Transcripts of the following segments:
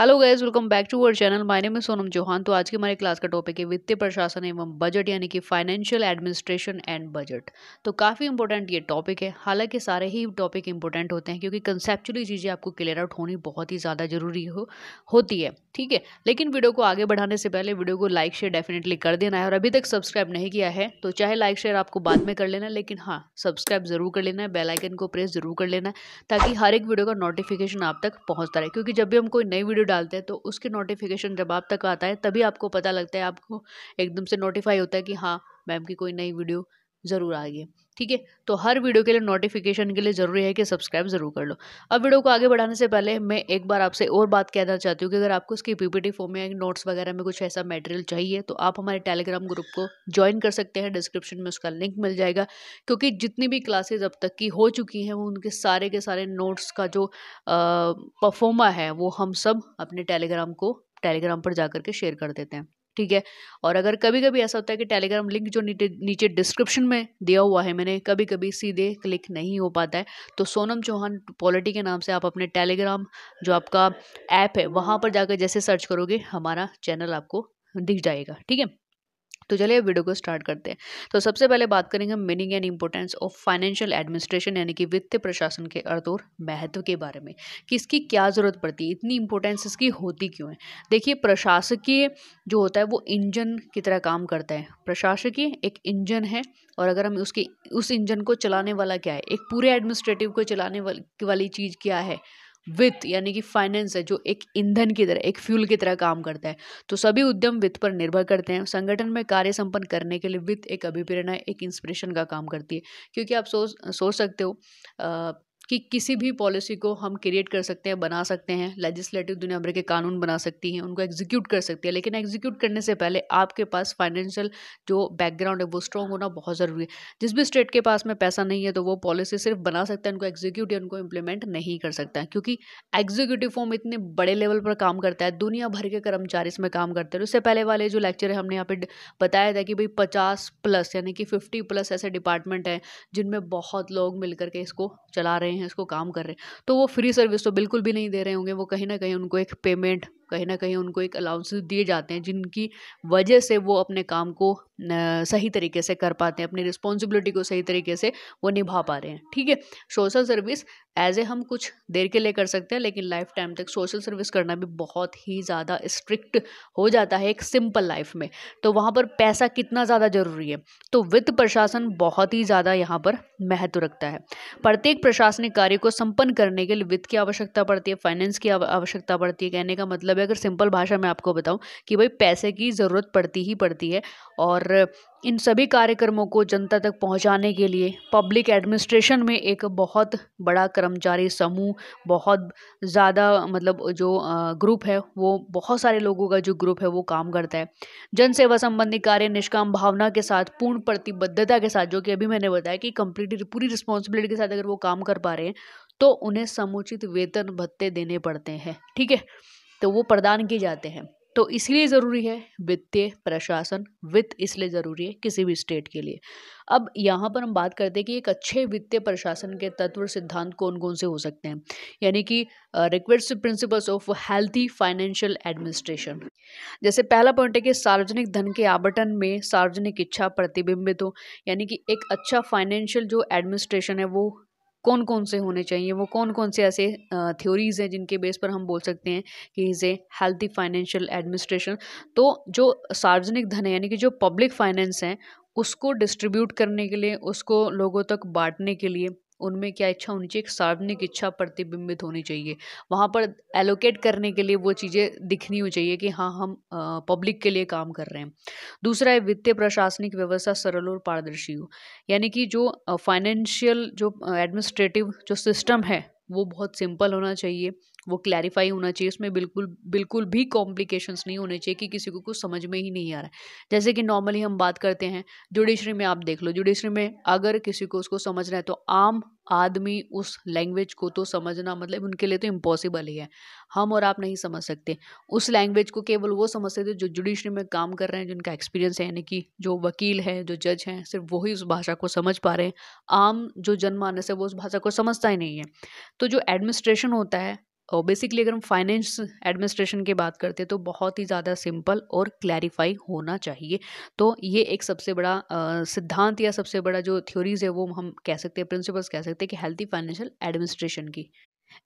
hello guys welcome back to our channel my name Sonam Chauhan तो आज की हमारे क्लास का टॉपिक है वित्तीय प्रशासन एवं बजट यानी कि फाइनेंशियल एडमिनिस्ट्रेशन एंड बजट तो काफ़ी इंपॉर्टेंट ये टॉपिक है हालांकि सारे ही टॉपिक इंपॉर्टेंट होते हैं क्योंकि कंसेप्चुअली चीज़ें आपको क्लियर आउट होनी बहुत ही ज़्यादा जरूरी हो होती है ठीक है लेकिन वीडियो को आगे बढ़ाने से पहले वीडियो को लाइक शेयर डेफिनेटली कर देना है और अभी तक सब्सक्राइब नहीं किया है तो चाहे लाइक शेयर आपको बाद में कर लेना लेकिन हाँ सब्सक्राइब ज़रूर कर लेना है बेलाइकन को प्रेस ज़रूर कर लेना है ताकि हर एक वीडियो का नोटिफिकेशन आप तक पहुँचता रहे क्योंकि जब भी हम कोई नई वीडियो डालते हैं तो उसके नोटिफिकेशन जब आप तक आता है तभी आपको पता लगता है आपको एकदम से नोटिफाई होता है कि हाँ मैम की कोई नई वीडियो ज़रूर आएगी ठीक है तो हर वीडियो के लिए नोटिफिकेशन के लिए ज़रूरी है कि सब्सक्राइब ज़रूर कर लो अब वीडियो को आगे बढ़ाने से पहले मैं एक बार आपसे और बात कहना चाहती हूँ कि अगर आपको इसकी पीपीटी फॉर्म में नोट्स वगैरह में कुछ ऐसा मटेरियल चाहिए तो आप हमारे टेलीग्राम ग्रुप को ज्वाइन कर सकते हैं डिस्क्रिप्शन में उसका लिंक मिल जाएगा क्योंकि जितनी भी क्लासेज अब तक की हो चुकी हैं उनके सारे के सारे नोट्स का जो परफॉर्मा है वो हम सब अपने टेलीग्राम को टेलीग्राम पर जा के शेयर कर देते हैं ठीक है और अगर कभी कभी ऐसा होता है कि टेलीग्राम लिंक जो नीचे नीचे डिस्क्रिप्शन में दिया हुआ है मैंने कभी कभी सीधे क्लिक नहीं हो पाता है तो सोनम चौहान पॉलिटी के नाम से आप अपने टेलीग्राम जो आपका ऐप है वहाँ पर जाकर जैसे सर्च करोगे हमारा चैनल आपको दिख जाएगा ठीक है तो चलिए वीडियो को स्टार्ट करते हैं तो सबसे पहले बात करेंगे meaning and importance of financial administration यानी कि वित्त प्रशासन के अर्थ और महत्व के बारे में कि इसकी क्या ज़रूरत पड़ती है इतनी इंपोर्टेंस इसकी होती क्यों है देखिए प्रशासकीय जो होता है वो इंजन की तरह काम करता है प्रशासकीय एक इंजन है और अगर हम उसकी उस इंजन को चलाने वाला क्या है एक पूरे एडमिनिस्ट्रेटिव को चलाने वाली चीज़ क्या है वित्त यानी कि फाइनेंस है जो एक ईंधन की तरह एक फ्यूल की तरह काम करता है तो सभी उद्यम वित्त पर निर्भर करते हैं संगठन में कार्य संपन्न करने के लिए वित्त एक अभिप्रेरणा एक इंस्पिरेशन का काम करती है क्योंकि आप सोच सोच सकते हो कि किसी भी पॉलिसी को हम क्रिएट कर सकते हैं बना सकते हैं लेजिस्लेटिव दुनिया भर के कानून बना सकती हैं उनको एग्जीक्यूट कर सकती है लेकिन एग्जीक्यूट करने से पहले आपके पास फाइनेंशियल जो बैकग्राउंड है वो स्ट्रॉन्ग होना बहुत ज़रूरी है जिस भी स्टेट के पास में पैसा नहीं है तो वो पॉलिसी सिर्फ बना सकता है उनको एग्जीक्यूट या उनको इम्प्लीमेंट नहीं कर सकता है क्योंकि एग्जीक्यूटिव फॉर्म इतने बड़े लेवल पर काम करता है दुनिया भर के कर्मचारी इसमें काम करते हैं उससे पहले वाले जो लेक्चर है हमने यहाँ पे बताया था कि भाई पचास प्लस यानी कि फिफ्टी प्लस ऐसे डिपार्टमेंट हैं जिनमें बहुत लोग मिल करके इसको चला रहे हैं हैं उसको काम कर रहे हैं तो वो फ्री सर्विस तो बिल्कुल भी नहीं दे रहे होंगे वो कहीं ना कहीं उनको एक पेमेंट कहीं ना कहीं उनको एक अलाउंस दिए जाते हैं जिनकी वजह से वो अपने काम को सही तरीके से कर पाते हैं अपनी रिस्पॉन्सिबिलिटी को सही तरीके से वो निभा पा रहे हैं ठीक है सोशल सर्विस एज ए हम कुछ देर के लिए कर सकते हैं लेकिन लाइफ टाइम तक सोशल सर्विस करना भी बहुत ही ज़्यादा स्ट्रिक्ट हो जाता है एक सिंपल लाइफ में तो वहाँ पर पैसा कितना ज़्यादा ज़रूरी है तो वित्त प्रशासन बहुत ही ज़्यादा यहाँ पर महत्व रखता है प्रत्येक प्रशासनिक कार्य को संपन्न करने के लिए वित्त की आवश्यकता पड़ती है फाइनेंस की आवश्यकता पड़ती है कहने का मतलब है अगर सिंपल भाषा में आपको बताऊँ कि भाई पैसे की ज़रूरत पड़ती ही पड़ती है और और इन सभी कार्यक्रमों को जनता तक पहुंचाने के लिए पब्लिक एडमिनिस्ट्रेशन में एक बहुत बड़ा कर्मचारी समूह बहुत ज़्यादा मतलब जो ग्रुप है वो बहुत सारे लोगों का जो ग्रुप है वो काम करता है जन सेवा संबंधी कार्य निष्काम भावना के साथ पूर्ण प्रतिबद्धता के साथ जो कि अभी मैंने बताया कि कंप्लीट पूरी रिस्पॉन्सिबिलिटी के साथ अगर वो काम कर पा रहे हैं तो उन्हें समुचित वेतन भत्ते देने पड़ते हैं ठीक है तो वो प्रदान किए जाते हैं तो इसलिए ज़रूरी है वित्तीय प्रशासन वित्त इसलिए ज़रूरी है किसी भी स्टेट के लिए अब यहाँ पर हम बात करते हैं कि एक अच्छे वित्तीय प्रशासन के तत्व सिद्धांत कौन कौन से हो सकते हैं यानी कि request principles of healthy financial administration जैसे पहला पॉइंट है कि सार्वजनिक धन के आवंटन में सार्वजनिक इच्छा प्रतिबिंबित हो यानी कि एक अच्छा फाइनेंशियल जो एडमिनिस्ट्रेशन है वो कौन कौन से होने चाहिए वो कौन कौन से ऐसे थ्योरीज़ हैं जिनके बेस पर हम बोल सकते हैं कि is a healthy financial administration तो जो सार्वजनिक धन है यानी कि जो पब्लिक फाइनेंस हैं उसको डिस्ट्रीब्यूट करने के लिए उसको लोगों तक बांटने के लिए उनमें क्या इच्छा होनी चाहिए एक सार्वजनिक इच्छा प्रतिबिंबित होनी चाहिए वहाँ पर एलोकेट करने के लिए वो चीज़ें दिखनी हो चाहिए कि हाँ हम पब्लिक के लिए काम कर रहे हैं दूसरा है वित्तीय प्रशासनिक व्यवस्था सरल और पारदर्शी हो यानी कि जो फाइनेंशियल जो एडमिनिस्ट्रेटिव जो सिस्टम है वो बहुत सिंपल होना चाहिए वो क्लैरिफाई होना चाहिए उसमें बिल्कुल बिल्कुल भी कॉम्प्लिकेशंस नहीं होने चाहिए कि किसी को कुछ समझ में ही नहीं आ रहा है जैसे कि नॉर्मली हम बात करते हैं जुडिशरी में आप देख लो जुडिशरी में अगर किसी को उसको समझना है तो आम आदमी उस लैंग्वेज को तो समझना मतलब उनके लिए तो इम्पॉसिबल ही है हम और आप नहीं समझ सकते उस लैंग्वेज को केवल वो समझ सकते जो जुडिशरी में काम कर रहे हैं जिनका एक्सपीरियंस है यानी कि जो वकील है जो जज हैं सिर्फ वही उस भाषा को समझ पा रहे हैं आम जो जनमानस है वो उस भाषा को समझता ही नहीं है तो जो एडमिनिस्ट्रेशन होता है और बेसिकली अगर हम फाइनेंस एडमिनिस्ट्रेशन की बात करते हैं तो बहुत ही ज़्यादा सिंपल और क्लैरिफाई होना चाहिए तो ये एक सबसे बड़ा सिद्धांत या सबसे बड़ा जो थ्योरीज है वो हम कह सकते हैं प्रिंसिपल्स कह सकते हैं कि हेल्थी फाइनेंशियल एडमिनिस्ट्रेशन की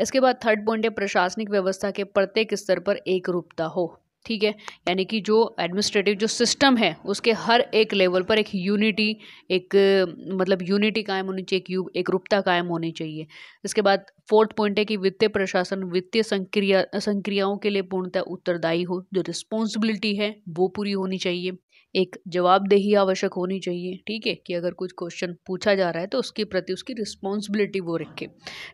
इसके बाद थर्ड पॉइंट है प्रशासनिक व्यवस्था के प्रत्येक स्तर पर एक रूपता हो ठीक है यानी कि जो एडमिनिस्ट्रेटिव जो सिस्टम है उसके हर एक लेवल पर एक यूनिटी एक मतलब यूनिटी कायम होनी चाहिए एक यू रूपता कायम होनी चाहिए इसके बाद फोर्थ पॉइंट है कि वित्तीय प्रशासन वित्तीय संक्रिया संक्रियाओं के लिए पूर्णतः उत्तरदायी हो जो रिस्पॉन्सिबिलिटी है वो पूरी होनी चाहिए एक जवाबदेही आवश्यक होनी चाहिए ठीक है कि अगर कुछ क्वेश्चन पूछा जा रहा है तो उसके प्रति उसकी रिस्पॉन्सिबिलिटी वो रखे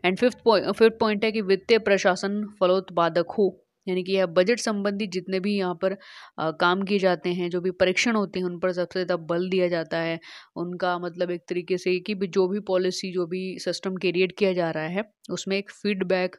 एंड फिफ्थ फिफ्थ पॉइंट है कि वित्तीय प्रशासन फलोत्पादक हो यानी कि यह बजट संबंधी जितने भी यहाँ पर आ, काम किए जाते हैं जो भी परीक्षण होते हैं उन पर सबसे ज़्यादा बल दिया जाता है उनका मतलब एक तरीके से कि भी जो भी पॉलिसी जो भी सिस्टम क्रिएट किया जा रहा है उसमें एक फीडबैक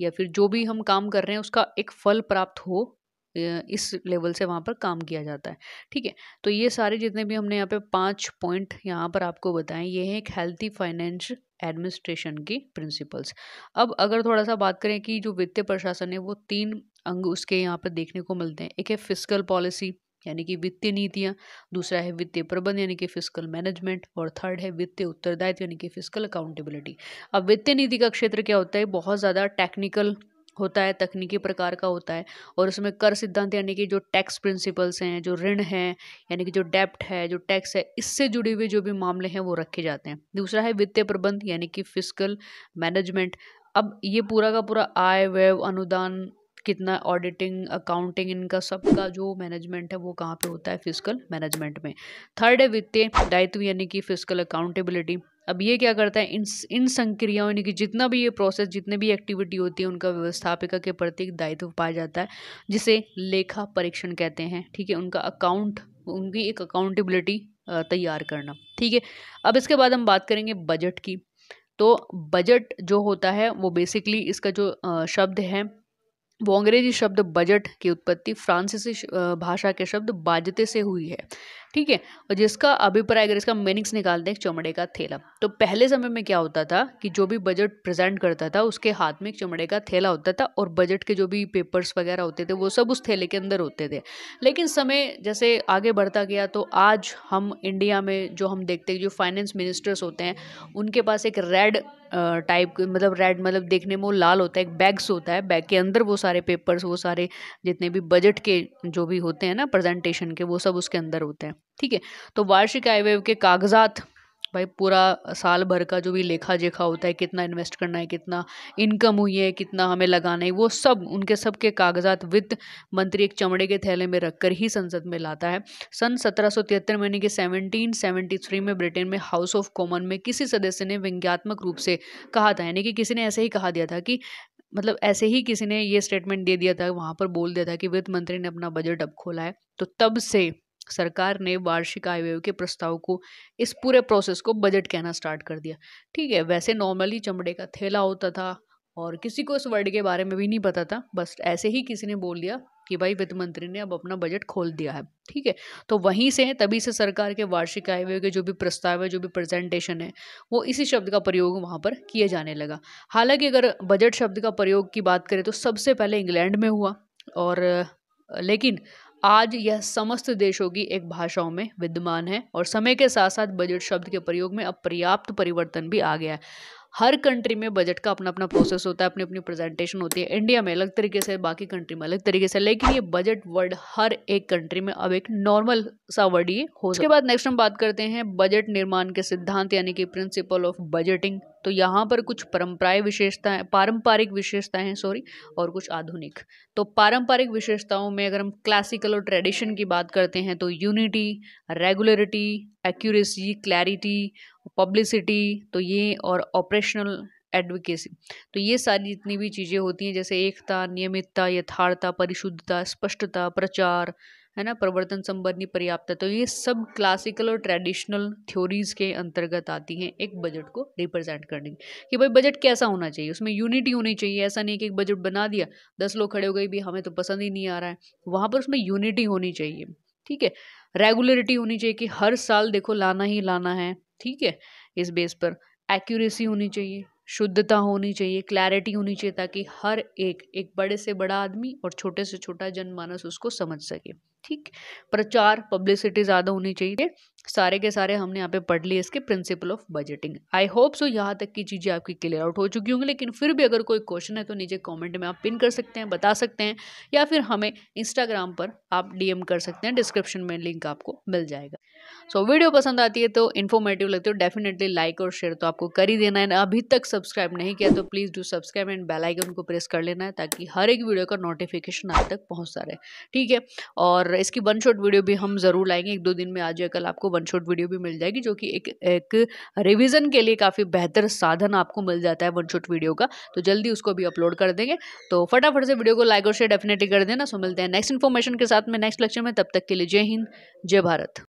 या फिर जो भी हम काम कर रहे हैं उसका एक फल प्राप्त हो इस लेवल से वहाँ पर काम किया जाता है ठीक है तो ये सारे जितने भी हमने यहाँ पे पांच पॉइंट यहाँ पर आपको बताएं ये हैं एक हेल्थी फाइनेंस एडमिनिस्ट्रेशन की प्रिंसिपल्स अब अगर थोड़ा सा बात करें कि जो वित्तीय प्रशासन है वो तीन अंग उसके यहाँ पर देखने को मिलते हैं एक है फिजिकल पॉलिसी यानी कि वित्तीय नीतियाँ दूसरा है वित्तीय प्रबंध यानी कि फिजिकल मैनेजमेंट और थर्ड है वित्तीय उत्तरदायित्व यानी कि फिजिकल अकाउंटेबिलिटी अब वित्तीय नीति का क्षेत्र क्या होता है बहुत ज़्यादा टेक्निकल होता है तकनीकी प्रकार का होता है और उसमें कर सिद्धांत यानी कि जो टैक्स प्रिंसिपल्स हैं जो ऋण हैं यानी कि जो डेप्ट है जो टैक्स है इससे जुड़े हुए जो भी मामले हैं वो रखे जाते हैं दूसरा है वित्तीय प्रबंध यानी कि फिजिकल मैनेजमेंट अब ये पूरा का पूरा आय व्यय अनुदान कितना ऑडिटिंग अकाउंटिंग इनका सबका जो मैनेजमेंट है वो कहाँ पे होता है फिजिकल मैनेजमेंट में थर्ड है वित्तीय दायित्व यानी कि फिजिकल अकाउंटेबिलिटी अब ये क्या करता है इन इन संक्रियाओं यानी कि जितना भी ये प्रोसेस जितने भी एक्टिविटी होती है उनका व्यवस्थापिका के प्रति एक दायित्व पाया जाता है जिसे लेखा परीक्षण कहते हैं ठीक है उनका अकाउंट उनकी एक अकाउंटेबिलिटी तैयार करना ठीक है अब इसके बाद हम बात करेंगे बजट की तो बजट जो होता है वो बेसिकली इसका जो शब्द है वो अंग्रेजी शब्द बजट की उत्पत्ति फ्रांसीसी भाषा के शब्द बाजते से हुई है ठीक है और जिसका अभिप्राय अगर इसका मीनिंग्स निकाल दें चमड़े का थैला तो पहले समय में क्या होता था कि जो भी बजट प्रेजेंट करता था उसके हाथ में एक चमड़े का थैला होता था और बजट के जो भी पेपर्स वगैरह होते थे वो सब उस थैले के अंदर होते थे लेकिन समय जैसे आगे बढ़ता गया तो आज हम इंडिया में जो हम देखते हैं जो फाइनेंस मिनिस्टर्स होते हैं उनके पास एक रेड टाइप मतलब रेड मतलब देखने में वो लाल होता है एक बैग्स होता है बैग के अंदर वो सारे पेपर्स वो सारे जितने भी बजट के जो भी होते हैं ना प्रेजेंटेशन के वो सब उसके अंदर होते हैं ठीक है तो वार्षिक आय व्यय के कागजात भाई पूरा साल भर का जो भी लेखा जेखा होता है कितना इन्वेस्ट करना है कितना इनकम हुई है कितना हमें लगाना है वो सब उनके सब के कागजात वित्त मंत्री एक चमड़े के थैले में रखकर ही संसद में लाता है सन 1773 में यानी कि थ्री में ब्रिटेन में हाउस ऑफ कॉमन में किसी सदस्य ने व्यंग्यात्मक रूप से कहा था यानी कि किसी ने ऐसे ही कहा दिया था कि मतलब ऐसे ही किसी ने ये स्टेटमेंट दे दिया था वहाँ पर बोल दिया था कि वित्त मंत्री ने अपना बजट अब खोला है तो तब से सरकार ने वार्षिक आय व्यय के प्रस्ताव को इस पूरे प्रोसेस को बजट कहना स्टार्ट कर दिया ठीक है वैसे नॉर्मली चमड़े का थैला होता था और किसी को इस वर्ड के बारे में भी नहीं पता था बस ऐसे ही किसी ने बोल दिया कि भाई वित्त मंत्री ने अब अपना बजट खोल दिया है ठीक है तो वहीं से तभी से सरकार के वार्षिक आय व्यय के जो भी प्रस्ताव है जो भी प्रेजेंटेशन है वो इसी शब्द का प्रयोग वहाँ पर किए जाने लगा हालांकि अगर बजट शब्द का प्रयोग की बात करें तो सबसे पहले इंग्लैंड में हुआ और लेकिन आज यह समस्त देशों की एक भाषाओं में विद्यमान है और समय के साथ साथ बजट शब्द के प्रयोग में अब पर्याप्त परिवर्तन भी आ गया है हर कंट्री में बजट का अपना अपना प्रोसेस होता है अपनी अपनी प्रेजेंटेशन होती है इंडिया में अलग तरीके से बाकी कंट्री में अलग तरीके से लेकिन ये बजट वर्ड हर एक कंट्री में अब एक नॉर्मल सा वर्ड ये हो उसके बाद नेक्स्ट हम बात करते हैं बजट निर्माण के सिद्धांत यानी कि प्रिंसिपल ऑफ बजटिंग तो यहाँ पर कुछ परंपराएं विशेषताएं पारंपरिक विशेषताएं सॉरी और कुछ आधुनिक तो पारंपरिक विशेषताओं में अगर हम क्लासिकल और ट्रेडिशन की बात करते हैं तो unity regularity accuracy clarity publicity तो ये और ऑपरेशनल एडवोकेसी तो ये सारी जितनी भी चीज़ें होती हैं जैसे एकता नियमितता यथार्थता परिशुद्धता स्पष्टता प्रचार है ना प्रवर्तन संबंधी पर्याप्तता तो ये सब क्लासिकल और ट्रेडिशनल थ्योरीज के अंतर्गत आती हैं एक बजट को रिप्रेजेंट करने की कि भाई बजट कैसा होना चाहिए उसमें यूनिटी होनी चाहिए ऐसा नहीं कि एक बजट बना दिया दस लोग खड़े हो गए भी हमें तो पसंद ही नहीं आ रहा है वहाँ पर उसमें यूनिटी होनी चाहिए ठीक है रेगुलरिटी होनी चाहिए कि हर साल देखो लाना ही लाना है ठीक है इस बेस पर एक्यूरेसी होनी चाहिए शुद्धता होनी चाहिए क्लैरिटी होनी चाहिए ताकि हर एक एक बड़े से बड़ा आदमी और छोटे से छोटा जनमानस उसको समझ सके ठीक प्रचार पब्लिसिटी ज़्यादा होनी चाहिए सारे के सारे हमने यहाँ पे पढ़ लिए इसके principle of budgeting I hope so यहाँ तक की चीज़ें आपकी क्लियर आउट हो चुकी होंगी लेकिन फिर भी अगर कोई क्वेश्चन है तो नीचे कमेंट में आप पिन कर सकते हैं बता सकते हैं या फिर हमें इंस्टाग्राम पर आप डीएम कर सकते हैं डिस्क्रिप्शन में लिंक आपको मिल जाएगा सो so, वीडियो पसंद आती है तो इन्फॉर्मेटिव लगती है डेफिनेटली लाइक और शेयर तो आपको कर ही देना है अभी तक सब्सक्राइब नहीं किया तो please do subscribe and bell icon को प्रेस कर लेना है ताकि हर एक वीडियो का नोटिफिकेशन आप तक सा रहे ठीक है और इसकी वन शॉट वीडियो भी हम ज़रूर लाएंगे एक दो दिन में आज कल आपको वन शॉट वीडियो भी मिल जाएगी जो कि एक एक रिविज़न के लिए काफ़ी बेहतर साधन आपको मिल जाता है वन शॉट वीडियो का तो जल्दी उसको भी अपलोड कर देंगे तो फटाफट से वीडियो को लाइक और शेयर डेफिनेटली कर देना सो मिलते हैं नेक्स्ट इन्फॉर्मेशन के साथ में नेक्स्ट लेक्चर में तब तक के लिए जय हिंद जय भारत